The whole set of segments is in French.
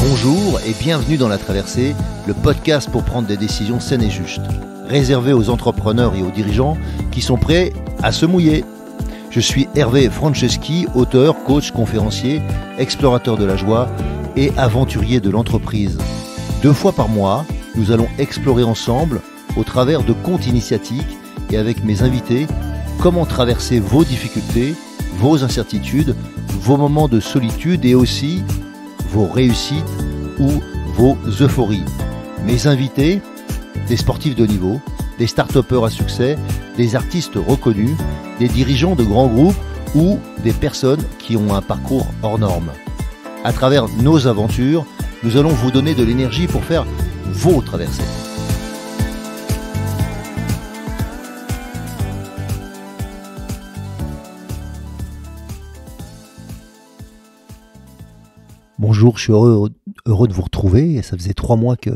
Bonjour et bienvenue dans La Traversée, le podcast pour prendre des décisions saines et justes, réservé aux entrepreneurs et aux dirigeants qui sont prêts à se mouiller. Je suis Hervé Franceschi, auteur, coach, conférencier, explorateur de la joie et aventurier de l'entreprise. Deux fois par mois, nous allons explorer ensemble, au travers de comptes initiatiques et avec mes invités, comment traverser vos difficultés, vos incertitudes, vos moments de solitude et aussi vos réussites ou vos euphories. Mes invités, des sportifs de niveau, des start-upers à succès, des artistes reconnus, des dirigeants de grands groupes ou des personnes qui ont un parcours hors norme. À travers nos aventures, nous allons vous donner de l'énergie pour faire vos traversées. Bonjour, je suis heureux, de vous retrouver. Ça faisait trois mois que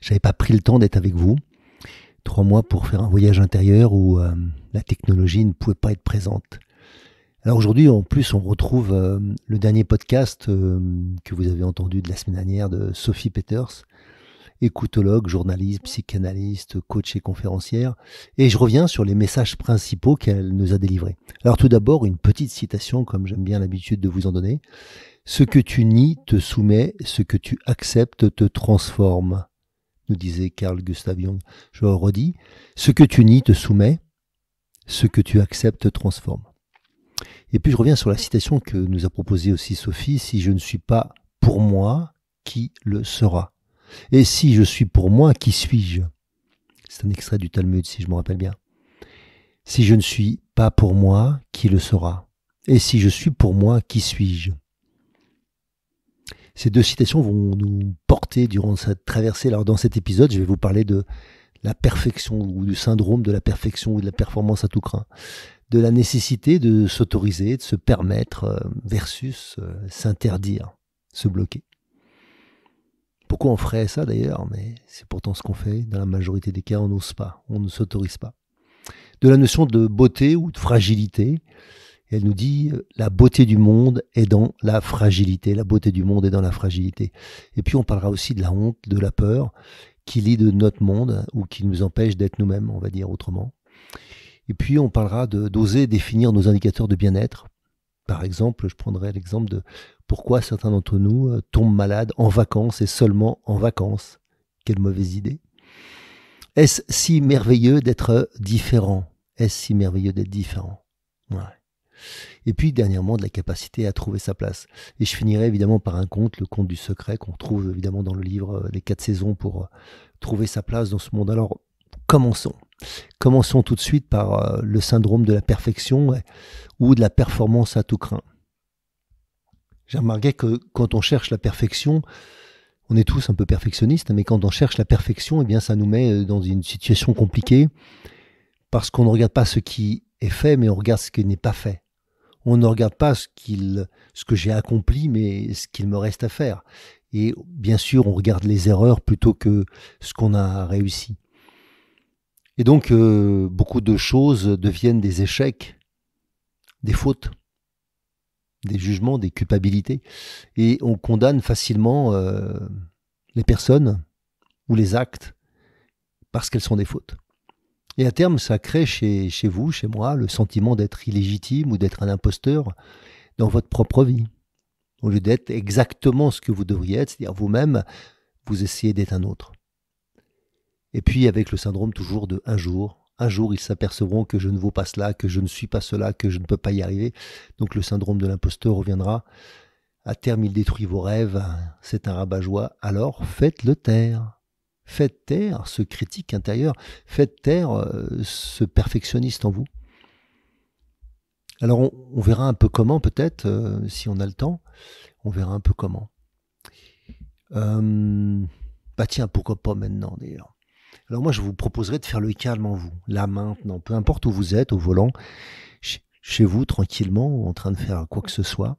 je n'avais pas pris le temps d'être avec vous. Trois mois pour faire un voyage intérieur où euh, la technologie ne pouvait pas être présente. Alors aujourd'hui, en plus, on retrouve euh, le dernier podcast euh, que vous avez entendu de la semaine dernière de Sophie Peters, écoutologue, journaliste, psychanalyste, coach et conférencière. Et je reviens sur les messages principaux qu'elle nous a délivrés. Alors tout d'abord, une petite citation, comme j'aime bien l'habitude de vous en donner. Ce que tu nies te soumet, ce que tu acceptes te transforme, nous disait Carl Gustav Jung. Je redis, ce que tu nies te soumet, ce que tu acceptes te transforme. Et puis je reviens sur la citation que nous a proposée aussi Sophie, si je ne suis pas pour moi, qui le sera Et si je suis pour moi, qui suis-je C'est un extrait du Talmud, si je me rappelle bien. Si je ne suis pas pour moi, qui le sera Et si je suis pour moi, qui suis-je ces deux citations vont nous porter durant cette traversée. Alors dans cet épisode, je vais vous parler de la perfection ou du syndrome de la perfection ou de la performance à tout craint, de la nécessité de s'autoriser, de se permettre euh, versus euh, s'interdire, se bloquer. Pourquoi on ferait ça d'ailleurs Mais c'est pourtant ce qu'on fait. Dans la majorité des cas, on n'ose pas, on ne s'autorise pas. De la notion de beauté ou de fragilité, elle nous dit euh, la beauté du monde est dans la fragilité. La beauté du monde est dans la fragilité. Et puis on parlera aussi de la honte, de la peur qui lie de notre monde hein, ou qui nous empêche d'être nous-mêmes, on va dire autrement. Et puis on parlera d'oser définir nos indicateurs de bien-être. Par exemple, je prendrai l'exemple de pourquoi certains d'entre nous euh, tombent malades en vacances et seulement en vacances. Quelle mauvaise idée. Est-ce si merveilleux d'être différent Est-ce si merveilleux d'être différent ouais. Et puis, dernièrement, de la capacité à trouver sa place. Et je finirai évidemment par un conte, le conte du secret, qu'on trouve évidemment dans le livre Les euh, quatre saisons pour euh, trouver sa place dans ce monde. Alors, commençons. Commençons tout de suite par euh, le syndrome de la perfection ou de la performance à tout craint. J'ai remarqué que quand on cherche la perfection, on est tous un peu perfectionnistes, hein, mais quand on cherche la perfection, eh bien, ça nous met dans une situation compliquée parce qu'on ne regarde pas ce qui est fait, mais on regarde ce qui n'est pas fait. On ne regarde pas ce, qu'il, ce que j'ai accompli, mais ce qu'il me reste à faire. Et bien sûr, on regarde les erreurs plutôt que ce qu'on a réussi. Et donc, euh, beaucoup de choses deviennent des échecs, des fautes, des jugements, des culpabilités. Et on condamne facilement euh, les personnes ou les actes parce qu'elles sont des fautes. Et à terme, ça crée chez, vous, chez moi, le sentiment d'être illégitime ou d'être un imposteur dans votre propre vie. Au lieu d'être exactement ce que vous devriez être, c'est-à-dire vous-même, vous essayez d'être un autre. Et puis avec le syndrome toujours de un jour, un jour ils s'apercevront que je ne vaux pas cela, que je ne suis pas cela, que je ne peux pas y arriver. Donc le syndrome de l'imposteur reviendra. À terme, il détruit vos rêves, c'est un rabat-joie, alors faites-le taire. Faites taire ce critique intérieur, faites taire euh, ce perfectionniste en vous. Alors on, verra un peu comment peut-être, euh, si on a le temps, on verra un peu comment. Hum, bah tiens, pourquoi pas maintenant d'ailleurs Alors moi je vous proposerai de faire le calme en vous, là maintenant, peu importe où vous êtes, au volant, chez vous tranquillement, ou en train de faire quoi que ce soit,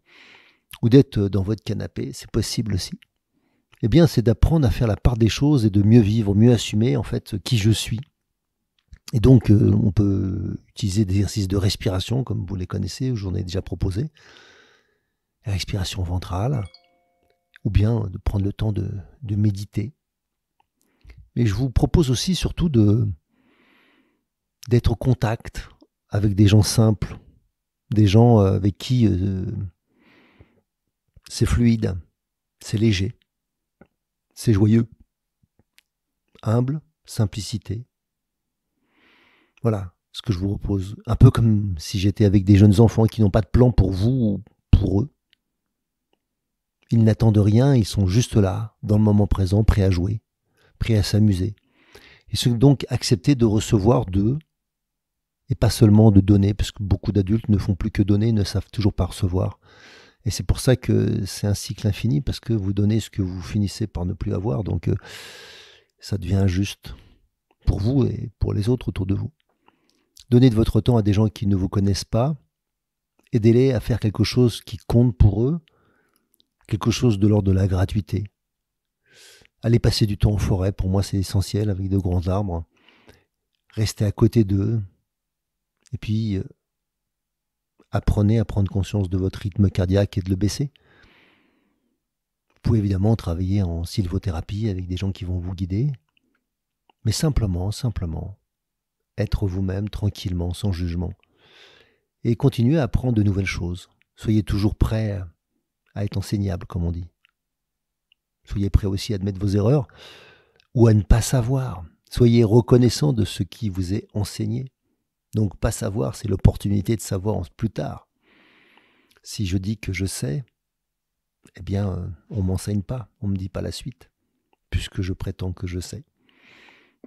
ou d'être euh, dans votre canapé, c'est possible aussi eh bien, c'est d'apprendre à faire la part des choses et de mieux vivre, mieux assumer en fait qui je suis. Et donc, euh, on peut utiliser des exercices de respiration, comme vous les connaissez, où j'en ai déjà proposé. La respiration ventrale, ou bien de prendre le temps de, méditer. Mais je vous propose aussi surtout de d'être au contact avec des gens simples, des gens euh, avec qui euh, c'est fluide, c'est léger c'est joyeux. Humble, simplicité. Voilà ce que je vous propose. Un peu comme si j'étais avec des jeunes enfants qui n'ont pas de plan pour vous ou pour eux. Ils n'attendent rien, ils sont juste là, dans le moment présent, prêts à jouer, prêts à s'amuser. Ils sont donc acceptés de recevoir d'eux et pas seulement de donner, parce que beaucoup d'adultes ne font plus que donner, ne savent toujours pas recevoir. Et c'est pour ça que c'est un cycle infini, parce que vous donnez ce que vous finissez par ne plus avoir. Donc euh, ça devient injuste pour vous et pour les autres autour de vous. Donnez de votre temps à des gens qui ne vous connaissent pas. Aidez-les à faire quelque chose qui compte pour eux, quelque chose de l'ordre de la gratuité. Allez passer du temps en forêt, pour moi c'est essentiel, avec de grands arbres. Restez à côté d'eux. Et puis, euh, apprenez à prendre conscience de votre rythme cardiaque et de le baisser. Vous pouvez évidemment travailler en sylvothérapie avec des gens qui vont vous guider, mais simplement, simplement, être vous-même tranquillement, sans jugement, et continuez à apprendre de nouvelles choses. Soyez toujours prêt à être enseignable, comme on dit. Soyez prêt aussi à admettre vos erreurs ou à ne pas savoir. Soyez reconnaissant de ce qui vous est enseigné. Donc pas savoir, c'est l'opportunité de savoir plus tard. Si je dis que je sais, eh bien, euh, on m'enseigne pas, on me dit pas la suite, puisque je prétends que je sais.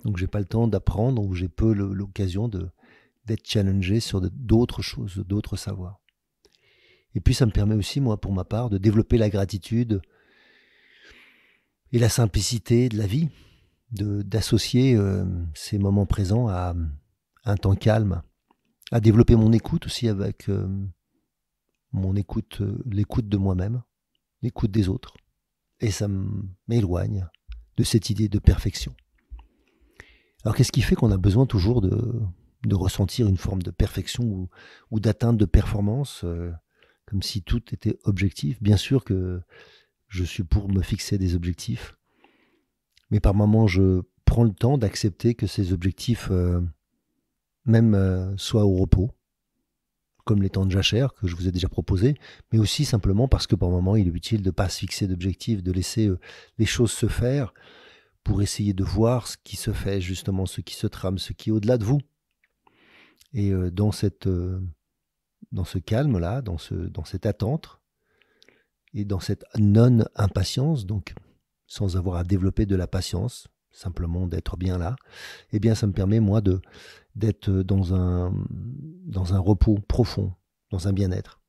Donc j'ai pas le temps d'apprendre ou j'ai peu l'occasion d'être challengé sur d'autres choses, d'autres savoirs. Et puis ça me permet aussi, moi, pour ma part, de développer la gratitude et la simplicité de la vie, d'associer euh, ces moments présents à, un temps calme, à développer mon écoute aussi avec euh, mon écoute, euh, l'écoute de moi-même, l'écoute des autres. Et ça m'éloigne de cette idée de perfection. Alors qu'est-ce qui fait qu'on a besoin toujours de, de, ressentir une forme de perfection ou, ou d'atteinte de performance, euh, comme si tout était objectif Bien sûr que je suis pour me fixer des objectifs, mais par moments je prends le temps d'accepter que ces objectifs même euh, soit au repos, comme les temps de jachère que je vous ai déjà proposé, mais aussi simplement parce que par moment il est utile de ne pas se fixer d'objectif, de laisser euh, les choses se faire pour essayer de voir ce qui se fait justement, ce qui se trame, ce qui est au-delà de vous. Et euh, dans, cette, dans ce calme-là, dans, ce, dans cette attente et dans cette non-impatience, donc sans avoir à développer de la patience, simplement d'être bien là, eh bien ça me permet moi de d'être dans un, dans un repos profond, dans un bien-être.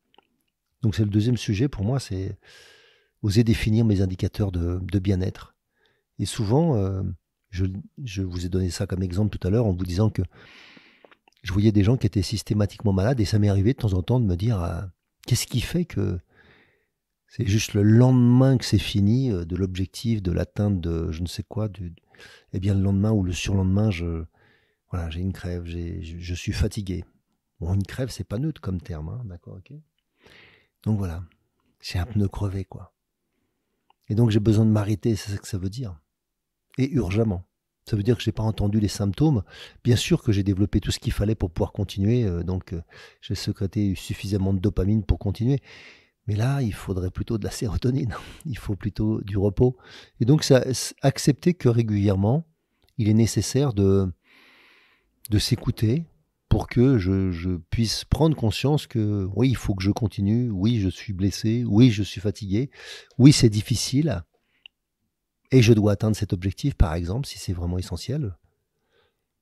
Donc c'est le deuxième sujet pour moi, c'est oser définir mes indicateurs de, bien-être. Et souvent, euh, je, vous ai donné ça comme exemple tout à l'heure en vous disant que je voyais des gens qui étaient systématiquement malades et ça m'est arrivé de temps en temps de me dire euh, qu'est-ce qui fait que c'est juste le lendemain que c'est fini euh, de l'objectif, de l'atteinte de je ne sais quoi, du, eh bien le lendemain ou le surlendemain, je, voilà, j'ai une crève, j'ai, je, suis fatigué. Bon, une crève, c'est pas neutre comme terme, hein, d'accord, ok. Donc voilà, c'est un pneu crevé, quoi. Et donc j'ai besoin de m'arrêter, c'est ce que ça veut dire. Et urgemment. Ça veut dire que je n'ai pas entendu les symptômes. Bien sûr que j'ai développé tout ce qu'il fallait pour pouvoir continuer, euh, donc euh, j'ai secrété suffisamment de dopamine pour continuer. Mais là, il faudrait plutôt de la sérotonine, il faut plutôt du repos. Et donc, ça, accepter que régulièrement, il est nécessaire de, de s'écouter pour que je, puisse prendre conscience que oui, il faut que je continue, oui, je suis blessé, oui, je suis fatigué, oui, c'est difficile, et je dois atteindre cet objectif, par exemple, si c'est vraiment essentiel,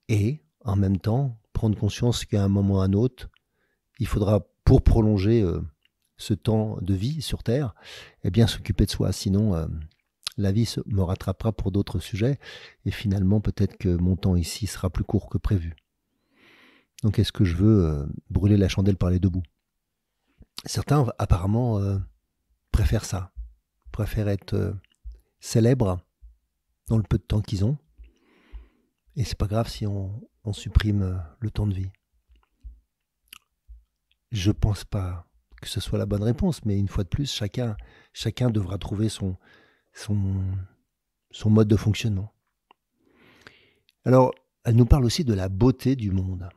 et en même temps, prendre conscience qu'à un moment ou à un autre, il faudra, pour prolonger euh, ce temps de vie sur Terre, eh bien s'occuper de soi, sinon... Euh, la vie me rattrapera pour d'autres sujets, et finalement peut-être que mon temps ici sera plus court que prévu. Donc est-ce que je veux euh, brûler la chandelle par les deux bouts Certains euh, apparemment euh, préfèrent ça, préfèrent être célèbres dans le peu de temps qu'ils ont, et c'est pas grave si on, on supprime le temps de vie. Je pense pas que ce soit la bonne réponse, mais une fois de plus, chacun, chacun devra trouver son, son, son mode de fonctionnement. Alors, elle nous parle aussi de la beauté du monde.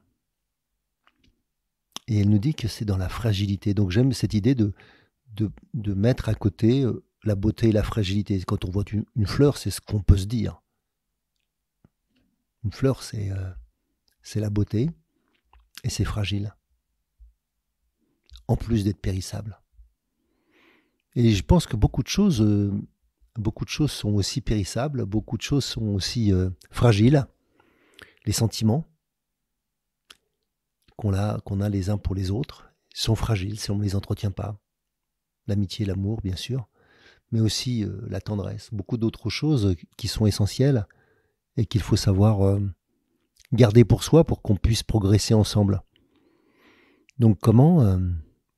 Et elle nous dit que c'est dans la fragilité. Donc j'aime cette idée de, de, mettre à côté euh, la beauté et la fragilité. Quand on voit une, fleur, c'est ce qu'on peut se dire. Une fleur, euh, c'est la beauté et c'est fragile. En plus d'être périssable. Et je pense que beaucoup de choses euh, beaucoup de choses sont aussi périssables, beaucoup de choses sont aussi euh, fragiles. Les sentiments qu'on a, qu'on a les uns pour les autres sont fragiles si on ne les entretient pas. L'amitié, l'amour, bien sûr, mais aussi euh, la tendresse, beaucoup d'autres choses qui sont essentielles et qu'il faut savoir euh, garder pour soi pour qu'on puisse progresser ensemble. Donc comment,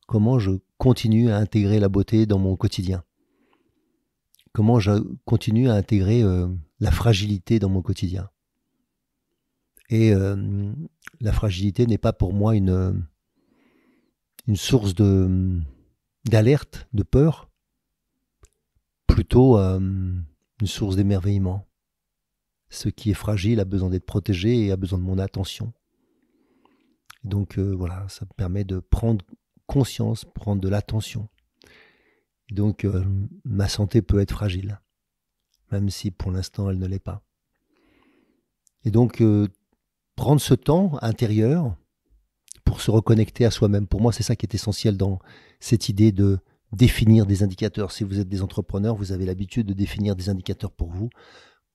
comment je continue à intégrer la beauté dans mon quotidien comment je continue à intégrer euh, la fragilité dans mon quotidien. Et euh, la fragilité n'est pas pour moi une, source d'alerte, de peur, plutôt euh, une source d'émerveillement. Ce qui est fragile a besoin d'être protégé et a besoin de mon attention. Donc voilà, ça me permet de prendre conscience, prendre de l'attention donc euh, ma santé peut être fragile, même si pour l'instant elle ne l'est pas. Et donc euh, prendre ce temps intérieur pour se reconnecter à soi-même, pour moi c'est ça qui est essentiel dans cette idée de définir des indicateurs. Si vous êtes des entrepreneurs, vous avez l'habitude de définir des indicateurs pour vous.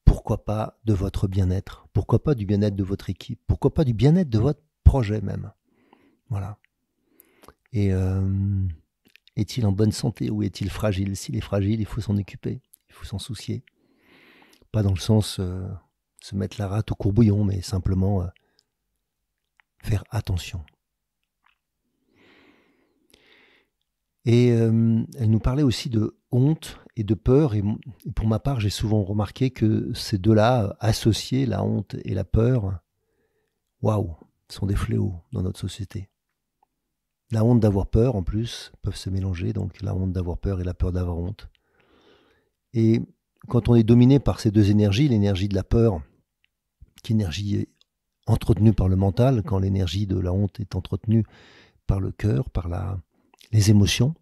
Pourquoi pas de votre bien-être Pourquoi pas du bien-être de votre équipe Pourquoi pas du bien-être de votre projet même Voilà. Et euh, est-il en bonne santé ou est-il fragile S'il est fragile, il faut s'en occuper, il faut s'en soucier. Pas dans le sens euh, se mettre la rate au courbouillon, mais simplement euh, faire attention. Et euh, elle nous parlait aussi de honte et de peur. Et, pour ma part, j'ai souvent remarqué que ces deux-là, associés, la honte et la peur, waouh, sont des fléaux dans notre société. La honte d'avoir peur, en plus, peuvent se mélanger, donc la honte d'avoir peur et la peur d'avoir honte. Et quand on est dominé par ces deux énergies, l'énergie de la peur, qui est entretenue par le mental, quand l'énergie de la honte est entretenue par le cœur, par la, les émotions,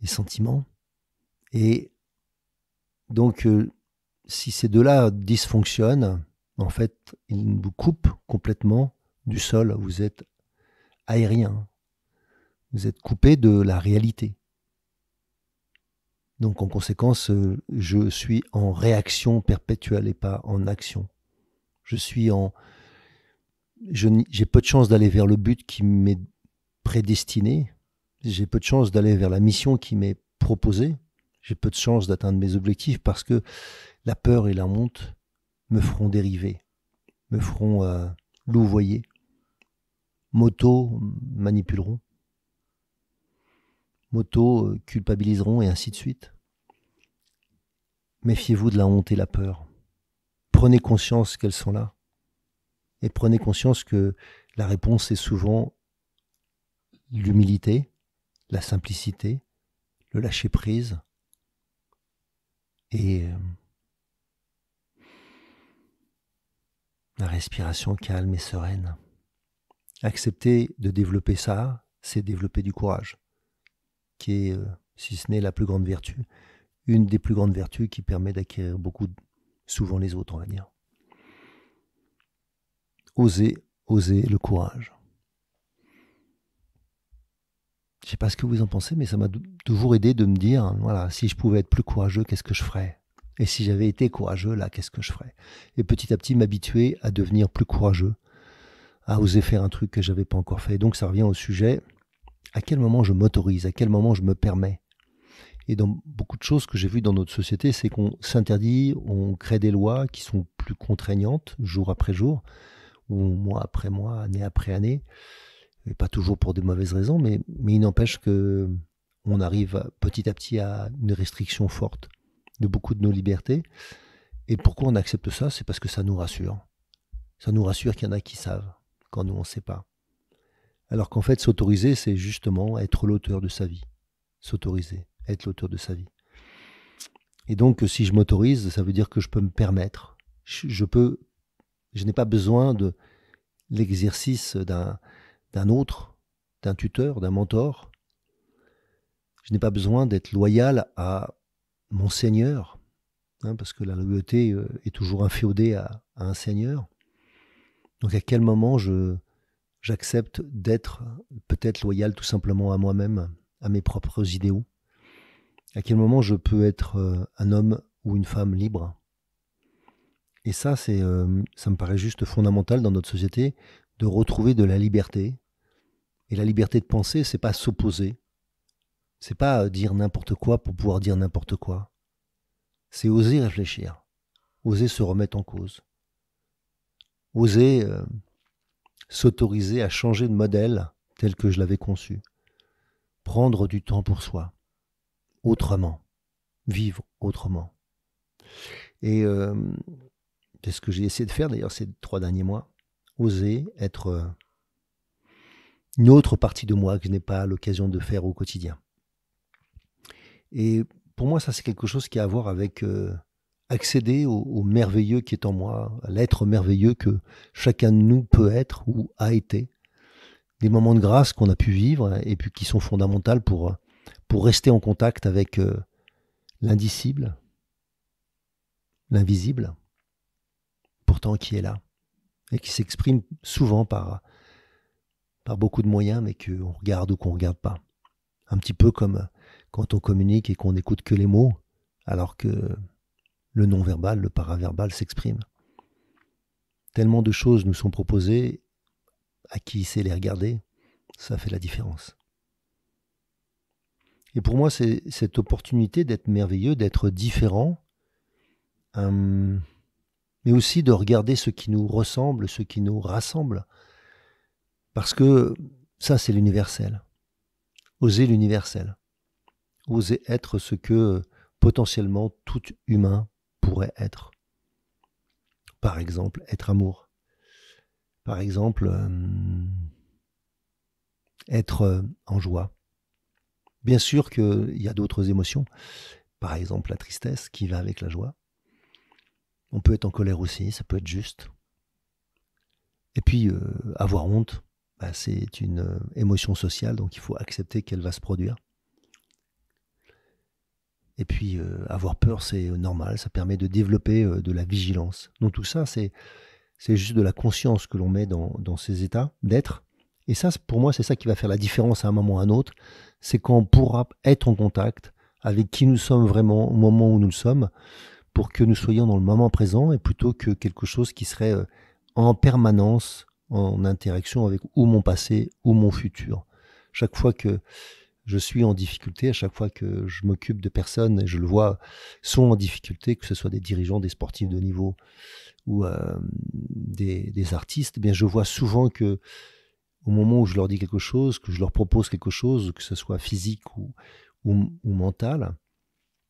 les sentiments. Et donc, euh, si ces deux-là dysfonctionnent, en fait, ils vous coupent complètement du sol. Vous êtes aérien. Vous êtes coupé de la réalité. Donc en conséquence, euh, je suis en réaction perpétuelle et pas en action. Je suis en... J'ai peu de chance d'aller vers le but qui m'est prédestiné. J'ai peu de chance d'aller vers la mission qui m'est proposée. J'ai peu de chance d'atteindre mes objectifs parce que la peur et la honte me feront dériver, me feront euh, louvoyer. Motos manipuleront, moto euh, culpabiliseront et ainsi de suite. Méfiez-vous de la honte et la peur. Prenez conscience qu'elles sont là. Et prenez conscience que la réponse est souvent l'humilité, la simplicité, le lâcher-prise et euh, la respiration calme et sereine accepter de développer ça, c'est développer du courage, qui est, euh, si ce n'est la plus grande vertu, une des plus grandes vertus qui permet d'acquérir beaucoup, souvent les autres, on va dire. Oser, oser le courage. Je ne sais pas ce que vous en pensez, mais ça m'a toujours aidé de me dire, voilà, si je pouvais être plus courageux, qu'est-ce que je ferais Et si j'avais été courageux, là, qu'est-ce que je ferais Et petit à petit m'habituer à devenir plus courageux à oser faire un truc que j'avais pas encore fait. Donc ça revient au sujet à quel moment je m'autorise, à quel moment je me permets. Et dans beaucoup de choses que j'ai vues dans notre société, c'est qu'on s'interdit, on crée des lois qui sont plus contraignantes jour après jour, ou mois après mois, année après année, et pas toujours pour de mauvaises raisons, mais, mais il n'empêche que on arrive petit à petit à une restriction forte de beaucoup de nos libertés. Et pourquoi on accepte ça C'est parce que ça nous rassure. Ça nous rassure qu'il y en a qui savent nous on ne sait pas. Alors qu'en fait, s'autoriser, c'est justement être l'auteur de sa vie. S'autoriser, être l'auteur de sa vie. Et donc, si je m'autorise, ça veut dire que je peux me permettre. Je, peux, je n'ai pas besoin de l'exercice d'un, d'un autre, d'un tuteur, d'un mentor. Je n'ai pas besoin d'être loyal à mon Seigneur, hein, parce que la loyauté euh, est toujours inféodée à un Seigneur. Donc à quel moment je j'accepte d'être peut-être loyal tout simplement à moi-même, à mes propres idéaux À quel moment je peux être euh, un homme ou une femme libre Et ça, c'est, euh, ça me paraît juste fondamental dans notre société de retrouver de la liberté. Et la liberté de penser, c'est pas s'opposer. C'est pas euh, dire n'importe quoi pour pouvoir dire n'importe quoi. C'est oser réfléchir, oser se remettre en cause oser euh, s'autoriser à changer de modèle tel que je l'avais conçu. Prendre du temps pour soi, autrement, vivre autrement. Et euh, c'est ce que j'ai essayé de faire d'ailleurs ces trois derniers mois, oser être euh, une autre partie de moi que je n'ai pas l'occasion de faire au quotidien. Et pour moi, ça c'est quelque chose qui a à voir avec accéder au, merveilleux qui est en moi, à l'être merveilleux que chacun de nous peut être ou a été. Des moments de grâce qu'on a pu vivre et puis qui sont fondamentaux pour, pour rester en contact avec euh, l'indicible, l'invisible, pourtant qui est là et qui s'exprime souvent par, par beaucoup de moyens mais qu'on regarde ou qu'on ne regarde pas. Un petit peu comme quand on communique et qu'on n'écoute que les mots alors que le non-verbal, le paraverbal s'exprime. Tellement de choses nous sont proposées, à qui sait les regarder, ça fait la différence. Et pour moi, c'est cette opportunité d'être merveilleux, d'être différent, hum, mais aussi de regarder ce qui nous ressemble, ce qui nous rassemble. Parce que ça, c'est l'universel. Oser l'universel. Oser être ce que potentiellement tout humain être. Par exemple, être amour. Par exemple, euh, être euh, en joie. Bien sûr qu'il y a d'autres émotions, par exemple la tristesse qui va avec la joie. On peut être en colère aussi, ça peut être juste. Et puis, euh, avoir honte, bah, c'est une émotion sociale, donc il faut accepter qu'elle va se produire. Et puis, euh, avoir peur, c'est euh, normal, ça permet de développer euh, de la vigilance. Donc tout ça, c'est, c'est juste de la conscience que l'on met dans, dans ces états d'être. Et ça, pour moi, c'est ça qui va faire la différence à un moment ou à un autre. C'est quand on pourra être en contact avec qui nous sommes vraiment au moment où nous le sommes, pour que nous soyons dans le moment présent, et plutôt que quelque chose qui serait en permanence en interaction avec ou mon passé ou mon futur. Chaque fois que je suis en difficulté à chaque fois que je m'occupe de personnes, et je le vois, sont en difficulté, que ce soit des dirigeants, des sportifs de niveau ou euh, des, artistes, eh bien je vois souvent que au moment où je leur dis quelque chose, que je leur propose quelque chose, que ce soit physique ou, mental,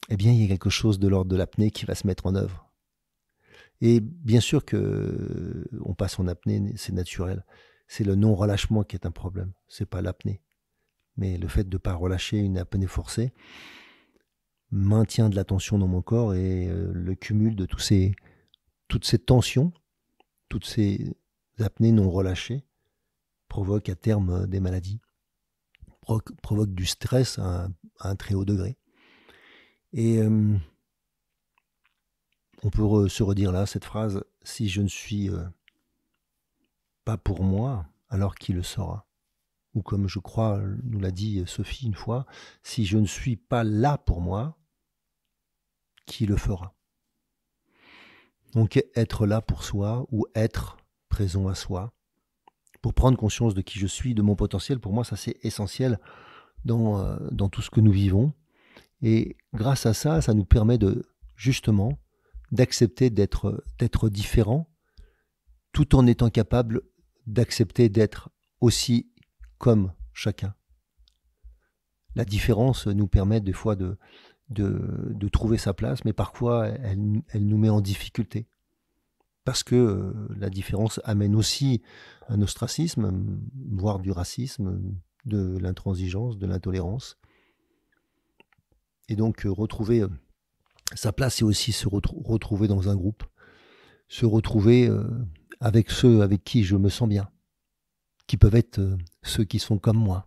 eh bien il y a quelque chose de l'ordre de l'apnée qui va se mettre en œuvre. Et bien sûr que on passe en apnée, c'est naturel. C'est le non-relâchement qui est un problème, c'est pas l'apnée mais le fait de ne pas relâcher une apnée forcée maintient de la tension dans mon corps et euh, le cumul de ces, toutes ces tensions, toutes ces apnées non relâchées, provoque à terme euh, des maladies, provoque, du stress à un, très haut degré. Et on peut se redire là cette phrase, si je ne suis euh, pas pour moi, alors qui le sera ou comme je crois nous l'a dit Sophie une fois, si je ne suis pas là pour moi, qui le fera Donc être là pour soi ou être présent à soi, pour prendre conscience de qui je suis, de mon potentiel, pour moi ça c'est essentiel dans, euh, dans tout ce que nous vivons. Et grâce à ça, ça nous permet de justement d'accepter d'être d'être différent tout en étant capable d'accepter d'être aussi comme chacun. La différence nous permet des fois de, de, trouver sa place, mais parfois elle, nous met en difficulté. Parce que euh, la différence amène aussi un ostracisme, voire du racisme, de l'intransigeance, de l'intolérance. Et donc euh, retrouver euh, sa place, c'est aussi se retrouver dans un groupe, se retrouver avec ceux avec qui je me sens bien qui peuvent être euh, ceux qui sont comme moi.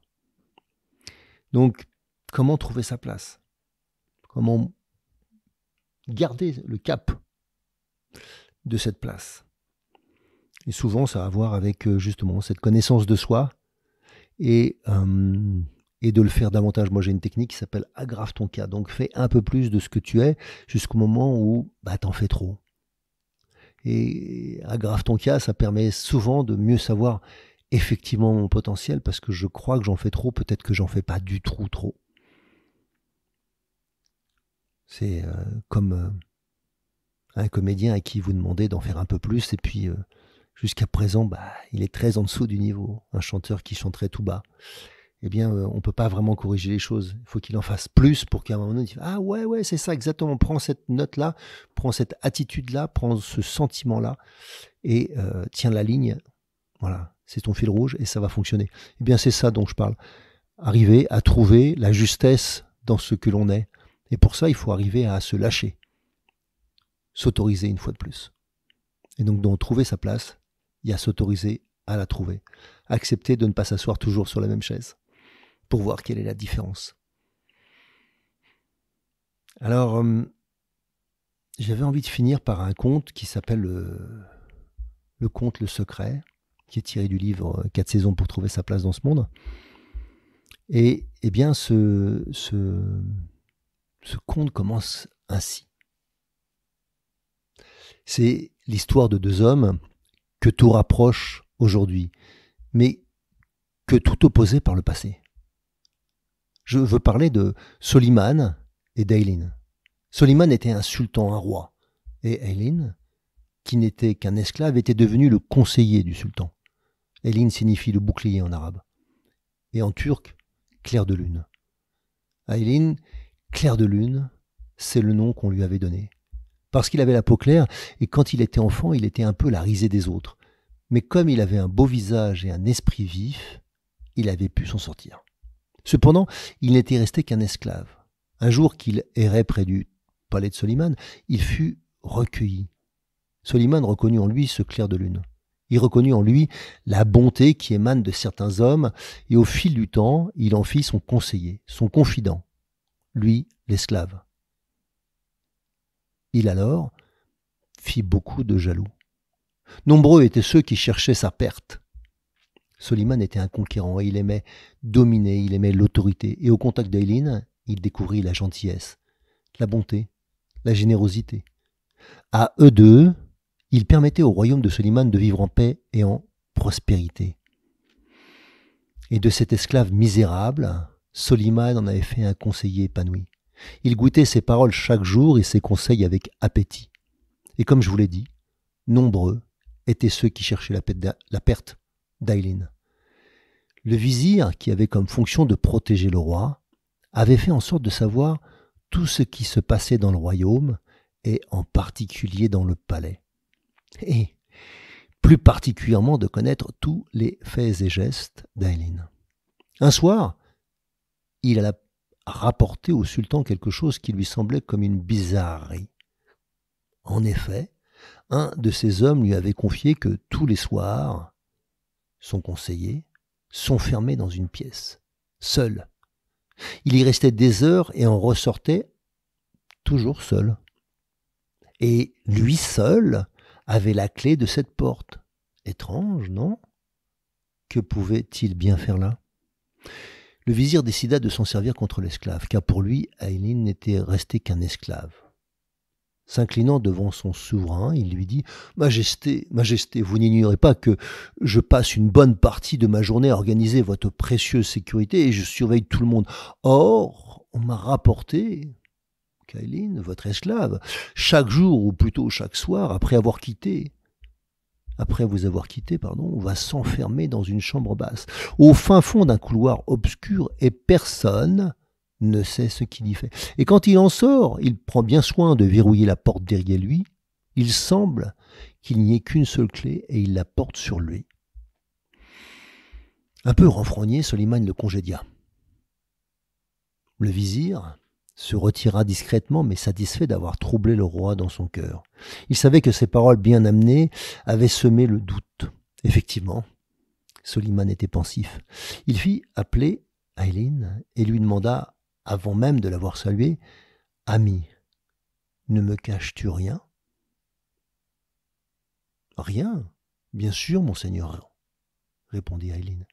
Donc, comment trouver sa place Comment garder le cap de cette place Et souvent, ça a à voir avec euh, justement cette connaissance de soi et, et de le faire davantage. Moi, j'ai une technique qui s'appelle aggrave ton cas. Donc, fais un peu plus de ce que tu es jusqu'au moment où bah, en fais trop. Et aggrave ton cas, ça permet souvent de mieux savoir effectivement mon potentiel parce que je crois que j'en fais trop, peut-être que j'en fais pas du tout trop. C'est euh, comme euh, un comédien à qui vous demandez d'en faire un peu plus et puis euh, jusqu'à présent, bah, il est très en dessous du niveau. Un chanteur qui chanterait tout bas. Eh bien, on peut pas vraiment corriger les choses. Il faut qu'il en fasse plus pour qu'à un moment donné, il... ah ouais, ouais, c'est ça exactement. Prends cette note-là, prends cette attitude-là, prends ce sentiment-là et tiens la ligne. Voilà, c'est ton fil rouge et ça va fonctionner. Eh bien, c'est ça dont je parle. Arriver à trouver la justesse dans ce que l'on est. Et pour ça, il faut arriver à se lâcher, s'autoriser une fois de plus. Et donc, dans trouver sa place, il y a s'autoriser à la trouver. Accepter de ne pas s'asseoir toujours sur la même chaise pour voir quelle est la différence. Alors, euh, j'avais envie de finir par un conte qui s'appelle euh, le conte Le Secret, qui est tiré du livre euh, Quatre saisons pour trouver sa place dans ce monde. Et, eh bien, ce, ce, ce conte commence ainsi. C'est l'histoire de deux hommes que tout rapproche aujourd'hui, mais que tout opposait par le passé. Je veux parler de Soliman et d'Aylin. Soliman était un sultan, un roi, et Aylin, qui n'était qu'un esclave, était devenu le conseiller du sultan. Elin signifie le bouclier en arabe. Et en turc, clair de lune. À clair de lune, c'est le nom qu'on lui avait donné. Parce qu'il avait la peau claire, et quand il était enfant, il était un peu la risée des autres. Mais comme il avait un beau visage et un esprit vif, il avait pu s'en sortir. Cependant, il n'était resté qu'un esclave. Un jour qu'il errait près du palais de Soliman, il fut recueilli. Soliman reconnut en lui ce clair de lune. Il reconnut en lui la bonté qui émane de certains hommes, et au fil du temps, il en fit son conseiller, son confident, lui l'esclave. Il alors fit beaucoup de jaloux. Nombreux étaient ceux qui cherchaient sa perte. Soliman était un conquérant et il aimait dominer, il aimait l'autorité. Et au contact d'Eileen, il découvrit la gentillesse, la bonté, la générosité. À eux deux, il permettait au royaume de Soliman de vivre en paix et en prospérité. Et de cet esclave misérable, Soliman en avait fait un conseiller épanoui. Il goûtait ses paroles chaque jour et ses conseils avec appétit. Et comme je vous l'ai dit, nombreux étaient ceux qui cherchaient la perte d'Aileen. Le vizir, qui avait comme fonction de protéger le roi, avait fait en sorte de savoir tout ce qui se passait dans le royaume, et en particulier dans le palais et plus particulièrement de connaître tous les faits et gestes d'Aileen. Un soir, il alla rapporter au sultan quelque chose qui lui semblait comme une bizarrerie. En effet, un de ses hommes lui avait confié que tous les soirs, son conseiller, s'enfermait dans une pièce, seul. Il y restait des heures et en ressortait toujours seul. Et lui seul avait la clé de cette porte. Étrange, non Que pouvait-il bien faire là Le vizir décida de s'en servir contre l'esclave, car pour lui, Aileen n'était resté qu'un esclave. S'inclinant devant son souverain, il lui dit Majesté, Majesté, vous n'ignorez pas que je passe une bonne partie de ma journée à organiser votre précieuse sécurité et je surveille tout le monde. Or, on m'a rapporté, Kailine, votre esclave, chaque jour, ou plutôt chaque soir, après avoir quitté, après vous avoir quitté, pardon, va s'enfermer dans une chambre basse, au fin fond d'un couloir obscur, et personne ne sait ce qu'il y fait. Et quand il en sort, il prend bien soin de verrouiller la porte derrière lui. Il semble qu'il n'y ait qu'une seule clé, et il la porte sur lui. Un peu renfrogné, Soliman le congédia. Le vizir, se retira discrètement mais satisfait d'avoir troublé le roi dans son cœur. Il savait que ses paroles bien amenées avaient semé le doute. Effectivement, Soliman était pensif. Il fit appeler Aileen et lui demanda, avant même de l'avoir saluée, « Ami, ne me caches-tu rien Rien, bien sûr, monseigneur, répondit Aileen.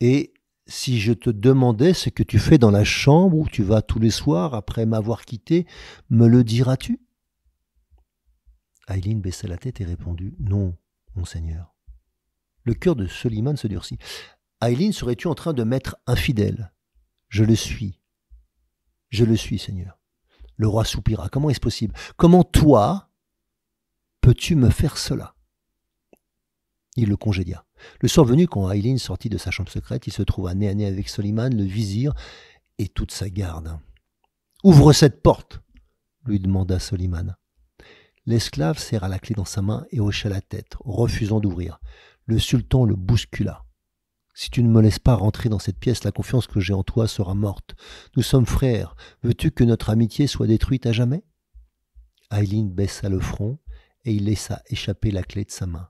Et si je te demandais ce que tu fais dans la chambre où tu vas tous les soirs après m'avoir quitté, me le diras-tu Aileen baissa la tête et répondit Non, monseigneur. Le cœur de Soliman se durcit. Aileen, serais-tu en train de m'être infidèle Je le suis. Je le suis, Seigneur. Le roi soupira. Comment est-ce possible Comment toi peux-tu me faire cela Il le congédia. Le soir venu, quand Aileen sortit de sa chambre secrète, il se trouva nez à nez avec Soliman, le vizir, et toute sa garde. Ouvre cette porte lui demanda Soliman. L'esclave serra la clé dans sa main et hocha la tête, refusant d'ouvrir. Le sultan le bouscula. Si tu ne me laisses pas rentrer dans cette pièce, la confiance que j'ai en toi sera morte. Nous sommes frères. Veux-tu que notre amitié soit détruite à jamais Aileen baissa le front et il laissa échapper la clé de sa main.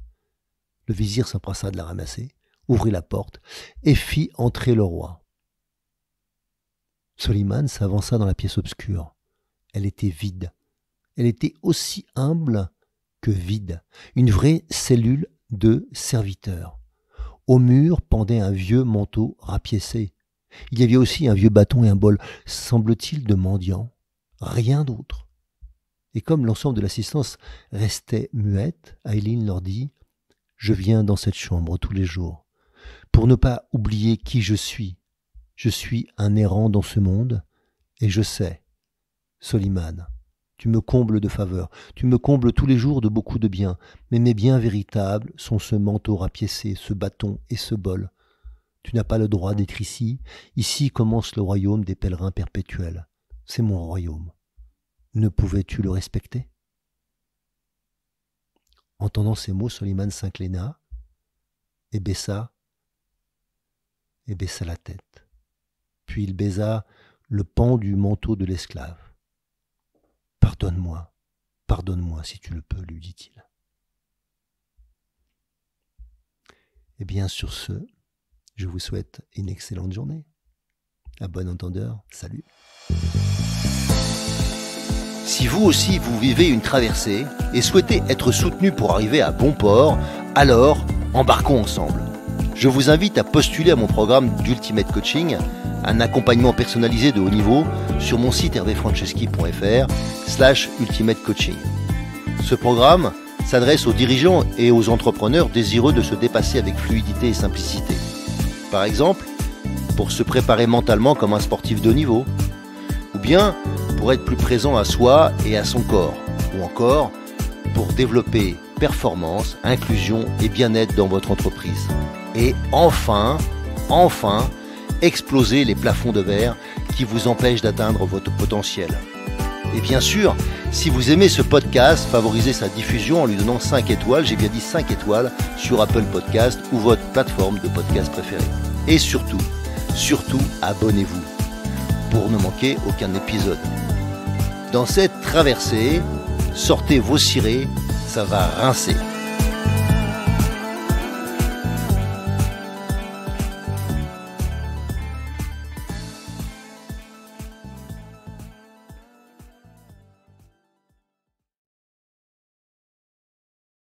Le vizir s'empressa de la ramasser, ouvrit la porte et fit entrer le roi. Soliman s'avança dans la pièce obscure. Elle était vide. Elle était aussi humble que vide, une vraie cellule de serviteur. Au mur pendait un vieux manteau rapiécé. Il y avait aussi un vieux bâton et un bol, semble-t-il, de mendiant. Rien d'autre. Et comme l'ensemble de l'assistance restait muette, Aileen leur dit je viens dans cette chambre tous les jours, pour ne pas oublier qui je suis. Je suis un errant dans ce monde, et je sais. Soliman, tu me combles de faveurs, tu me combles tous les jours de beaucoup de biens, mais mes biens véritables sont ce manteau rapiécé, ce bâton et ce bol. Tu n'as pas le droit d'être ici, ici commence le royaume des pèlerins perpétuels. C'est mon royaume. Ne pouvais-tu le respecter Entendant ces mots, Soliman s'inclina et baissa, et baissa la tête. Puis il baisa le pan du manteau de l'esclave. Pardonne-moi, pardonne-moi si tu le peux, lui dit-il. Et eh bien, sur ce, je vous souhaite une excellente journée. À bon entendeur, salut. Si vous aussi vous vivez une traversée et souhaitez être soutenu pour arriver à bon port, alors embarquons ensemble. Je vous invite à postuler à mon programme d'Ultimate Coaching, un accompagnement personnalisé de haut niveau, sur mon site hervéfranceschi.fr slash ultimate coaching. Ce programme s'adresse aux dirigeants et aux entrepreneurs désireux de se dépasser avec fluidité et simplicité. Par exemple, pour se préparer mentalement comme un sportif de haut niveau, ou bien pour être plus présent à soi et à son corps, ou encore pour développer performance, inclusion et bien-être dans votre entreprise. Et enfin, enfin, exploser les plafonds de verre qui vous empêchent d'atteindre votre potentiel. Et bien sûr, si vous aimez ce podcast, favorisez sa diffusion en lui donnant 5 étoiles, j'ai bien dit 5 étoiles, sur Apple Podcast ou votre plateforme de podcast préférée. Et surtout, surtout, abonnez-vous pour ne manquer aucun épisode. Dans cette traversée, sortez vos cirés, ça va rincer.